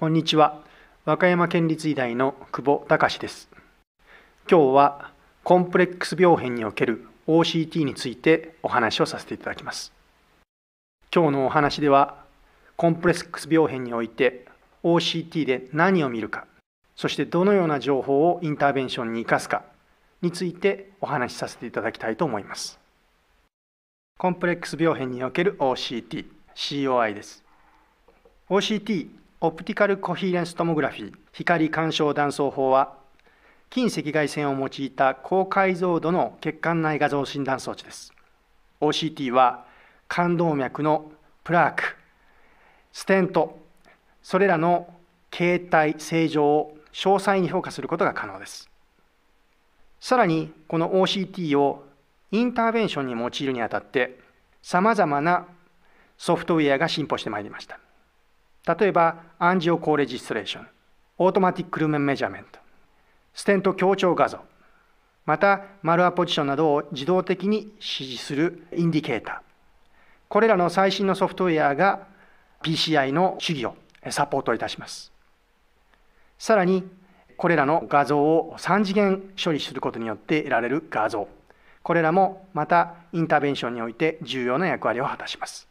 こんにちは。和歌山県立医大の久保隆です。今日はコンプレックス病変における OCT についてお話をさせていただきます。今日のお話では、コンプレックス病変において OCT で何を見るか、そしてどのような情報をインターベンションに生かすかについてお話しさせていただきたいと思います。コンプレックス病変における OCT、COI です。OCT オプティカルコヒーレンストモグラフィー光干渉断層法は近赤外線を用いた高解像度の血管内画像診断装置です OCT は冠動脈のプラークステントそれらの形態正常を詳細に評価することが可能ですさらにこの OCT をインターベンションに用いるにあたってさまざまなソフトウェアが進歩してまいりました例えばアンジオコーレジストレーションオートマティックルーメンメジャーメントステント強調画像またマルアポジションなどを自動的に指示するインディケーターこれらの最新のソフトウェアが PCI の主義をサポートいたしますさらにこれらの画像を3次元処理することによって得られる画像これらもまたインターベンションにおいて重要な役割を果たします